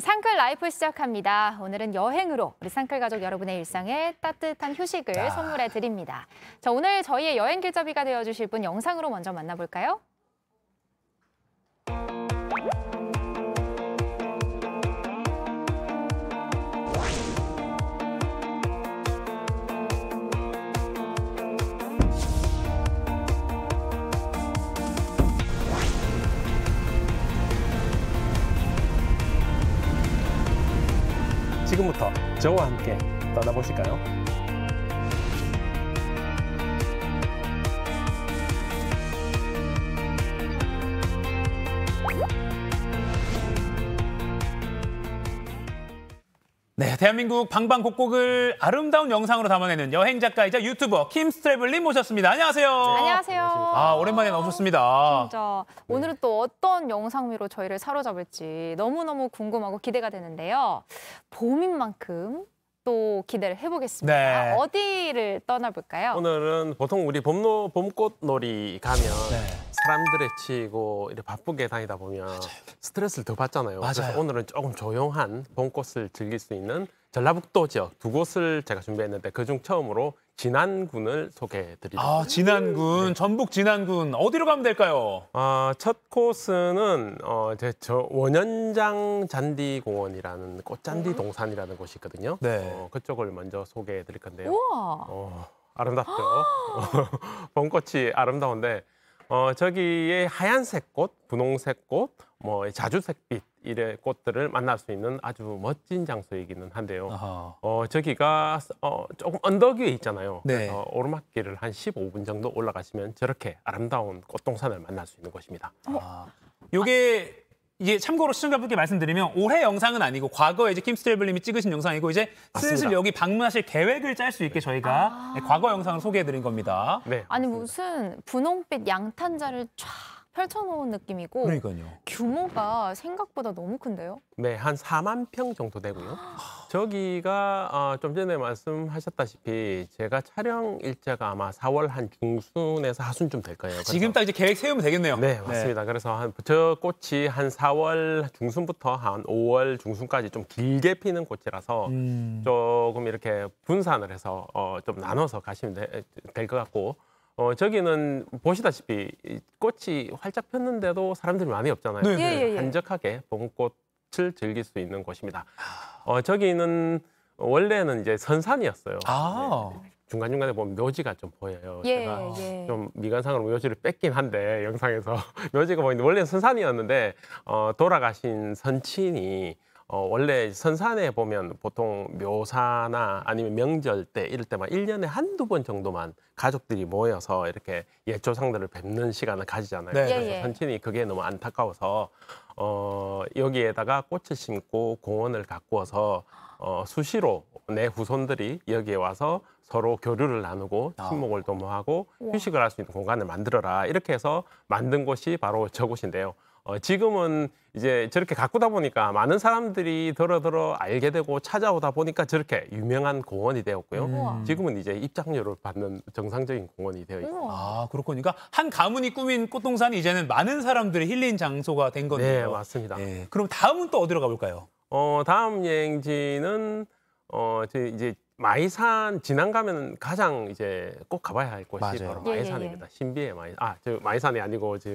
상클 라이프 시작합니다. 오늘은 여행으로 우리 상클 가족 여러분의 일상에 따뜻한 휴식을 아. 선물해 드립니다. 자, 오늘 저희의 여행 길잡이가 되어주실 분 영상으로 먼저 만나볼까요? 지금부터 저와 함께 떠나보실까요? 네, 대한민국 방방곡곡을 아름다운 영상으로 담아내는 여행 작가이자 유튜버 킴 스트래블님 모셨습니다. 안녕하세요. 네, 안녕하세요. 아 오랜만에 나오셨습니다. 진짜 네. 오늘은 또 어떤 영상미로 저희를 사로잡을지 너무너무 궁금하고 기대가 되는데요. 봄인 만큼 또 기대를 해보겠습니다. 네. 어디를 떠나볼까요? 오늘은 보통 우리 봄노 봄꽃놀이 가면. 네. 사람들의 치이고 바쁘게 다니다 보면 맞아요. 스트레스를 더 받잖아요. 맞아요. 그래서 오늘은 조금 조용한 봄꽃을 즐길 수 있는 전라북도 지역 두 곳을 제가 준비했는데 그중 처음으로 진안군을 소개해드리겠습니다. 아, 진안군, 네. 전북 진안군 어디로 가면 될까요? 아, 첫 코스는 어, 제, 저 원연장 잔디공원이라는 꽃잔디 네. 동산이라는 곳이 있거든요. 네. 어, 그쪽을 먼저 소개해드릴 건데요. 우와. 어, 아름답죠. 봄꽃이 아름다운데 어, 저기에 하얀색 꽃, 분홍색 꽃, 뭐 자주색빛 이래 꽃들을 만날 수 있는 아주 멋진 장소이기는 한데요. 어, 저기가 어, 조금 언덕 위에 있잖아요. 네. 그래서 오르막길을 한 15분 정도 올라가시면 저렇게 아름다운 꽃동산을 만날 수 있는 곳입니다. 아. 어, 요게 이게 참고로 시청자분께 말씀드리면 올해 영상은 아니고 과거에 이제 킴스테이블님이 찍으신 영상이고 이제 슬슬 맞습니다. 여기 방문하실 계획을 짤 수 있게 저희가 아... 네, 과거 영상을 소개해드린 겁니다. 네, 아니 무슨 분홍빛 양탄자를 쫙 펼쳐놓은 느낌이고 그러니까요. 규모가 생각보다 너무 큰데요? 네, 한 4만 평 정도 되고요. 저기가 어, 좀 전에 말씀하셨다시피 제가 촬영 일자가 아마 4월 한 중순에서 하순쯤 될 거예요. 지금 딱 이제 계획 세우면 되겠네요. 네, 맞습니다. 네. 그래서 한 저 꽃이 한 4월 중순부터 한 5월 중순까지 좀 길게 피는 꽃이라서 음. 조금 이렇게 분산을 해서 어, 좀 나눠서 가시면 될 것 같고 어, 저기는 보시다시피 꽃이 활짝 폈는데도 사람들이 많이 없잖아요. 네. 네. 예, 예, 예. 한적하게 봄꽃을 즐길 수 있는 곳입니다. 아. 어, 저기는 원래는 이제 선산이었어요. 아. 네. 중간중간에 보면 묘지가 좀 보여요. 예, 제가 예. 좀 미관상으로 묘지를 뺐긴 한데 영상에서 묘지가 보이는데 원래 선산이었는데 어, 돌아가신 선친이 어, 원래 선산에 보면 보통 묘사나 아니면 명절 때 이럴 때만 1년에 한두 번 정도만 가족들이 모여서 이렇게 예초상들을 뵙는 시간을 가지잖아요. 네. 예, 그래서 예, 선친이 그게 너무 안타까워서 어, 여기에다가 꽃을 심고 공원을 가꾸어서 어, 수시로 내 후손들이 여기에 와서 서로 교류를 나누고 친목을 도모하고 휴식을 할 수 있는 공간을 만들어라 이렇게 해서 만든 곳이 바로 저곳인데요. 어, 지금은 이제 저렇게 가꾸다 보니까 많은 사람들이 더러더러 알게 되고 찾아오다 보니까 저렇게 유명한 공원이 되었고요. 음. 우 지금은 이제 입장료를 받는 정상적인 공원이 되어 있습니다. 아 그렇군요. 그니까한 가문이 꾸민 꽃동산이 이제는 많은 사람들의 힐링 장소가 된 거네요. 네 맞습니다. 네. 그럼 다음은 또 어디로 가볼까요? 어 다음 여행지는 어 이제 마이산 지안 가면 가장 이제 꼭 가봐야 할 곳이 맞아요. 바로 마이산입니다. 예, 예, 예. 신비의 마이 아저 마이산이 아니고 저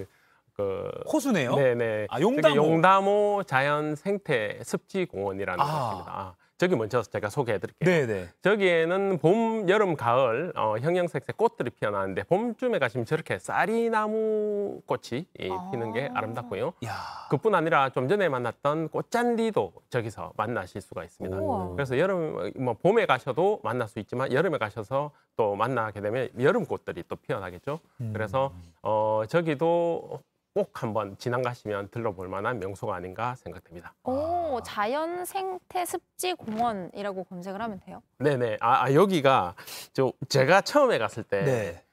그 호수네요. 네네. 아, 용담호. 용담호 자연 생태 습지 공원이라는 아. 곳입니다. 아, 저기 먼저 제가 소개해드릴게요. 네네. 저기에는 봄, 여름, 가을 어, 형형색색 꽃들이 피어나는데 봄쯤에 가시면 저렇게 쌀이나무 꽃이 예, 아. 피는 게 아름답고요. 야. 그뿐 아니라 좀 전에 만났던 꽃잔디도 저기서 만나실 수가 있습니다. 그래서 여름, 뭐 봄에 가셔도 만날 수 있지만 여름에 가셔서 또 만나게 되면 여름 꽃들이 또 피어나겠죠. 음. 그래서 어, 저기도 꼭 한번 지난 가시면 들러볼 만한 명소가 아닌가 생각됩니다. 오, 아. 자연 생태 습지 공원이라고 검색을 하면 돼요? 네네. 아, 아 여기가 저 제가 처음에 갔을 때그 네.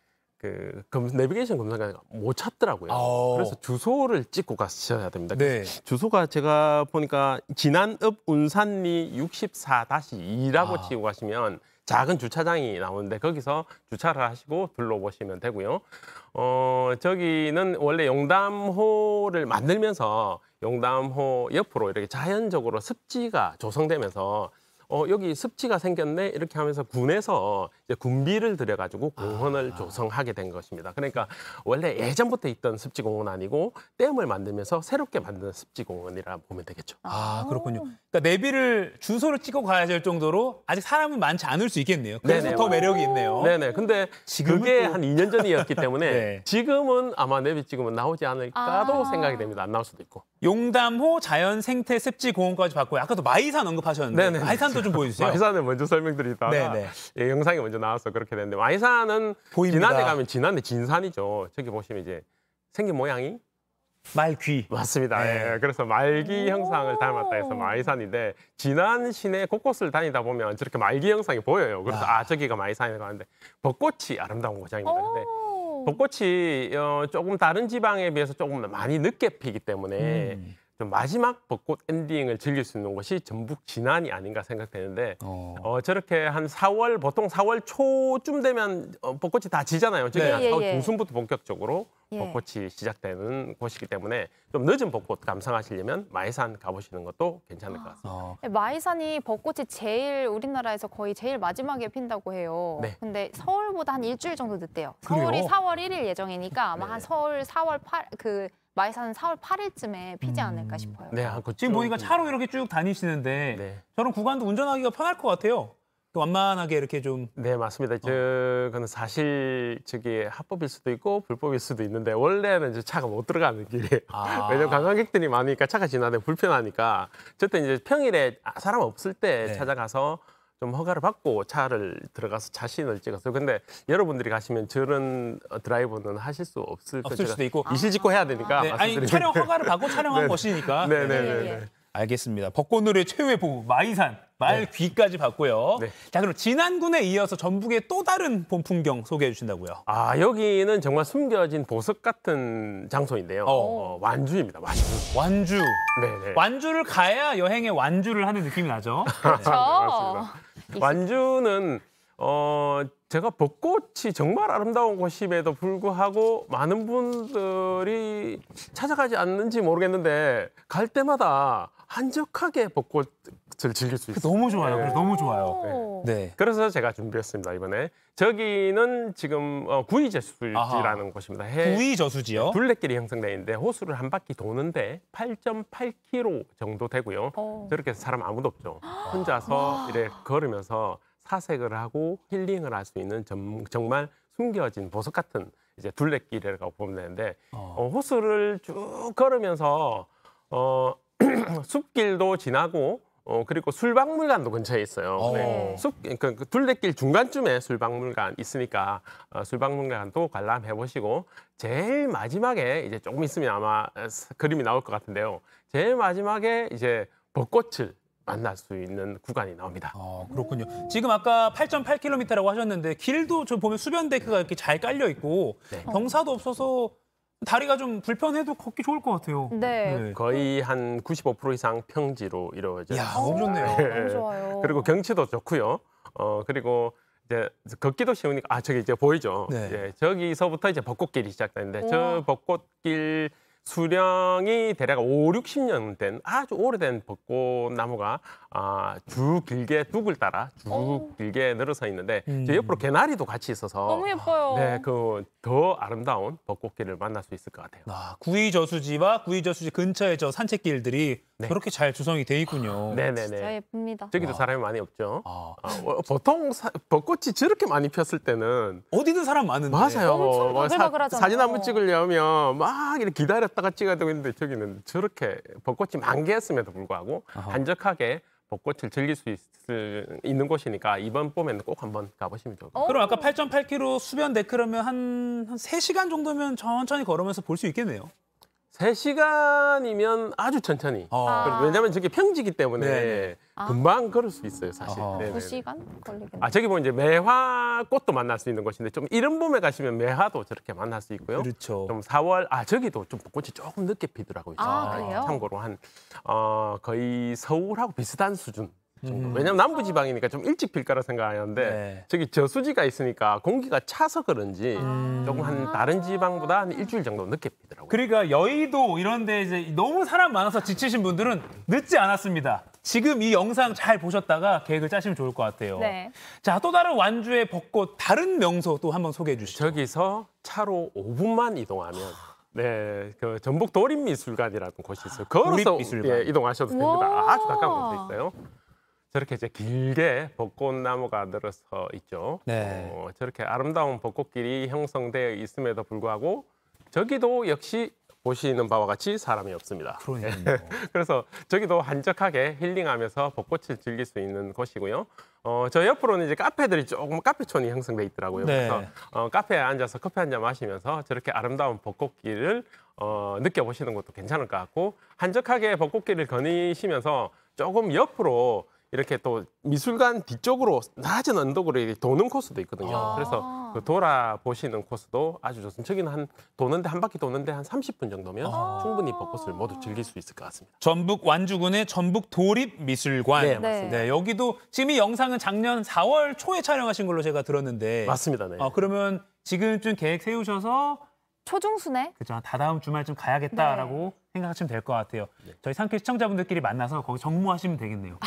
검, 내비게이션 검색하니까 못 찾더라고요. 오. 그래서 주소를 찍고 가셔야 됩니다. 네. 주소가 제가 보니까 진안읍 운산리 64-2라고 아. 치고 가시면 작은 주차장이 나오는데 거기서 주차를 하시고 둘러보시면 되고요. 어, 저기는 원래 용담호를 만들면서 용담호 옆으로 이렇게 자연적으로 습지가 조성되면서 어, 여기 습지가 생겼네 이렇게 하면서 군에서 이제 군비를 들여가지고 공원을 아. 조성하게 된 것입니다. 그러니까 원래 예전부터 있던 습지 공원 아니고 댐을 만들면서 새롭게 만든 습지 공원이라 보면 되겠죠. 아, 아 그렇군요. 그러니까 내비를 주소를 찍고 가야 될 정도로 아직 사람은 많지 않을 수 있겠네요. 그래서 네네. 더 매력이 있네요. 네네. 근데 그게 또... 한 2년 전이었기 때문에 네. 지금은 아마 내비 찍으면 나오지 않을까도 아. 생각이 됩니다. 안 나올 수도 있고. 용담호 자연생태 습지 공원까지 봤고요. 아까도 마이산 언급하셨는데 네네. 마이산도 또좀 보여주세요. 마이산을 먼저 설명드리다가 네네. 예, 영상이 먼저 나와서 그렇게 됐는데 마이산은 보입니다. 지난해 가면 지난해 진산이죠. 저기 보시면 이제 생긴 모양이 말귀 맞습니다. 네. 예, 그래서 말귀 형상을 닮았다 해서 마이산인데 지난 시내 곳곳을 다니다 보면 저렇게 말귀 형상이 보여요. 그래서 아, 아 저기가 마이산이라고 하는데 벚꽃이 아름다운 고장입니다. 근데 벚꽃이 어, 조금 다른 지방에 비해서 조금 많이 늦게 피기 때문에 음. 마지막 벚꽃 엔딩을 즐길 수 있는 곳이 전북 진안이 아닌가 생각되는데 어. 어 저렇게 한 4월 보통 4월 초쯤 되면 어, 벚꽃이 다 지잖아요. 지금 네. 한 4월 예, 예. 중순부터 본격적으로 예. 벚꽃이 시작되는 곳이기 때문에 좀 늦은 벚꽃 감상하시려면 마이산 가보시는 것도 괜찮을 것 같습니다. 아. 네, 마이산이 벚꽃이 제일 우리나라에서 거의 제일 마지막에 핀다고 해요. 네. 근데 서울보다 한 일주일 정도 늦대요. 서울이 그래요? 4월 1일 예정이니까 아마 네. 한 서울 4월 8그 마이산은 4월 8일쯤에 피지 않을까 음. 싶어요. 네, 아, 그 지금 보니까 차로 이렇게 쭉 다니시는데 네. 저런 구간도 운전하기가 편할 것 같아요. 완만하게 이렇게 좀. 네, 맞습니다. 어. 저는 사실 저기 합법일 수도 있고 불법일 수도 있는데 원래는 이제 차가 못 들어가는 길이에요. 아. 왜냐면 관광객들이 많으니까 차가 지나다니 불편하니까 저때 이제 평일에 사람 없을 때 네. 찾아가서 좀 허가를 받고 차를 들어가서 자신을 찍었어요. 근데 여러분들이 가시면 저런 어, 드라이브는 하실 수 없을, 없을 수도 있고 이실짓고 해야 되니까 아. 네, 아니 촬영 허가를 받고 촬영한 네, 네. 것이니까. 네네네. 네, 알겠습니다. 벚꽃놀이 최후의 보부 마이산 말 귀까지 봤고요. 네. 자 그럼 지난 군에 이어서 전북의 또 다른 봄 풍경 소개해 주신다고요. 아 여기는 정말 숨겨진 보석 같은 장소인데요. 어. 어, 완주입니다. 완주. 완주. 네네. 완주를 가야 여행의 완주를 하는 느낌이 나죠. 그렇죠. 네, 완주는 어 제가 벚꽃이 정말 아름다운 곳임에도 불구하고 많은 분들이 찾아가지 않는지 모르겠는데 갈 때마다 한적하게 벚꽃 콘를 즐길 수 있어요. 너무 좋아요. 네. 너무 좋아요. 네. 네. 그래서 제가 준비했습니다 이번에 저기는 지금 어, 구이 저수지라는 아하. 곳입니다. 해, 구이 저수지요? 둘레길이 형성돼 있는데 호수를 한 바퀴 도는데 8.8km 정도 되고요. 오. 저렇게 사람 아무도 없죠. 혼자서 이래 걸으면서 사색을 하고 힐링을 할 수 있는 점, 정말 숨겨진 보석 같은 이제 둘레길이라고 보면 되는데 어. 어, 호수를 쭉 걸으면서 어, 숲길도 지나고 어, 그리고 술박물관도 근처에 있어요. 어. 네. 숲, 그러니까 그, 그 둘레길 중간쯤에 술박물관 있으니까 어, 술박물관도 관람해 보시고 제일 마지막에 이제 조금 있으면 아마 그림이 나올 것 같은데요. 제일 마지막에 이제 벚꽃을 만날 수 있는 구간이 나옵니다. 아, 그렇군요. 지금 아까 8.8km라고 하셨는데 길도 저 보면 수변 데크가 이렇게 잘 깔려 있고 네. 경사도 없어서 다리가 좀 불편해도 걷기 좋을 것 같아요. 네. 네. 거의 한 95% 이상 평지로 이루어져 있습니다. 너무 좋네요. 네. 너무 좋아요. 그리고 경치도 좋고요. 어 그리고 이제 걷기도 쉬우니까 아 저기 이제 보이죠. 네. 예, 저기서부터 이제 벚꽃길이 시작되는데 저 벚꽃길 수령이 대략 5, 60년 된 아주 오래된 벚꽃나무가 아, 쭉 길게 둑을 따라 쭉 오. 어. 길게 늘어서 있는데 음. 옆으로 개나리도 같이 있어서 너무 예뻐요. 네, 그 더 아름다운 벚꽃길을 만날 수 있을 것 같아요. 아, 구이 저수지와 구이 저수지 근처의 저 산책길들이 네. 그렇게 잘 조성이 돼 있군요. 네네네. 네, 진짜 네. 예쁩니다. 저기도 와. 아. 사람이 많이 없죠. 아. 아, 어, 보통 사, 벚꽃이 저렇게 많이 폈을 때는 어디든 사람 많은데 맞아요. 뭐, 사, 사진 한번 찍으려면 막 이렇게 기다려 뺐다가 찍어대고 있는데 저기 는 저렇게 벚꽃이 만개했음에도 불구하고 아하. 한적하게 벚꽃을 즐길 수 있을, 있는 곳이니까 이번 봄에는 꼭 한번 가보시면 좋을 것 같아요. 그럼 아까 8.8km 수변 데크러면 한, 한 3시간 정도면 천천히 걸으면서 볼 수 있겠네요. 3시간이면 아주 천천히. 아. 왜냐면 저게 평지기 때문에 네, 네. 아. 금방 아. 걸을 수 있어요, 사실. 아. 2시간 걸리겠네. 아, 저기 보면 뭐 이제 매화꽃도 만날 수 있는 곳인데 좀 이른 봄에 가시면 매화도 저렇게 만날 수 있고요. 그렇죠. 좀 4월, 아, 저기도 좀꽃이 조금 늦게 피더라고요. 아, 그래요? 어, 참고로 한, 어, 거의 서울하고 비슷한 수준. 음. 왜냐면 남부 지방이니까 좀 일찍 필까라 생각하는데 네. 저기 저수지가 있으니까 공기가 차서 그런지 음. 조금 한 다른 지방보다 한 일주일 정도 늦게 핍 그러니까 여의도 이런 데 이제 너무 사람 많아서 지치신 분들은 늦지 않았습니다. 지금 이 영상 잘 보셨다가 계획을 짜시면 좋을 것 같아요. 네. 자, 또 다른 완주의 벚꽃 다른 명소 또 한번 소개해 주시죠. 저기서 차로 5분만 이동하면 네, 그 전북 도립미술관이라는 곳이 있어요. 아, 걸어서 미술관 예, 이동하셔도 됩니다. 아주 가까운 곳에 있어요. 저렇게 이제 길게 벚꽃나무가 늘어서 있죠. 네. 어, 저렇게 아름다운 벚꽃길이 형성되어 있음에도 불구하고 저기도 역시 보시는 바와 같이 사람이 없습니다. 그래서 저기도 한적하게 힐링하면서 벚꽃을 즐길 수 있는 곳이고요. 어, 저 옆으로는 이제 카페들이 조금 카페촌이 형성돼 있더라고요. 네. 그래서 어, 카페에 앉아서 커피 한잔 마시면서 저렇게 아름다운 벚꽃길을 어, 느껴보시는 것도 괜찮을 것 같고 한적하게 벚꽃길을 거니시면서 조금 옆으로 이렇게 또 미술관 뒤쪽으로 낮은 언덕으로 도는 코스도 있거든요. 아 그래서 그 돌아보시는 코스도 아주 좋습니다. 저기는 한 도는데 한 바퀴 도는데 한 30분 정도면 아 충분히 벚꽃을 모두 즐길 수 있을 것 같습니다. 전북 완주군의 전북 도립미술관. 네, 맞습니다. 네, 여기도 지금 이 영상은 작년 4월 초에 촬영하신 걸로 제가 들었는데 맞습니다. 네. 아, 그러면 지금쯤 계획 세우셔서 초중순에 그죠 다다음 주말쯤 가야겠다라고 네. 생각하시면 될 것 같아요. 네. 저희 상클 시청자분들끼리 만나서 거기 정모하시면 되겠네요.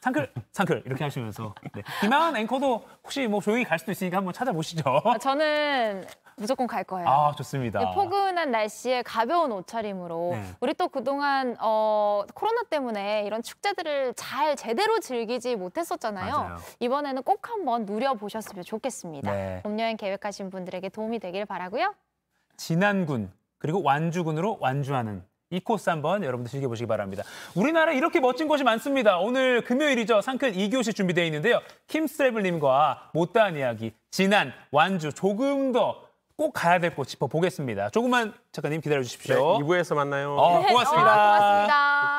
상클 상클 이렇게 하시면서 네. 김한 앵커도 혹시 뭐 조용히 갈 수도 있으니까 한번 찾아보시죠. 아, 저는 무조건 갈 거예요. 아 좋습니다. 네, 포근한 날씨에 가벼운 옷차림으로 네. 우리 또 그동안 어, 코로나 때문에 이런 축제들을 잘 제대로 즐기지 못했었잖아요. 맞아요. 이번에는 꼭 한번 누려보셨으면 좋겠습니다. 네. 봄여행 계획하신 분들에게 도움이 되길 바라고요. 진안군 그리고 완주군으로 완주하는 이 코스 한번 여러분들 즐겨보시기 바랍니다. 우리나라에 이렇게 멋진 곳이 많습니다. 오늘 금요일이죠. 상클 2교시 준비되어 있는데요. 킴스트레블님과 못다한 이야기, 진안, 완주 조금 더 꼭 가야 될 곳 짚어보겠습니다. 조금만 작가님 기다려 주십시오. 네, 2부에서 만나요. 어, 고맙습니다. 네, 어, 고맙습니다.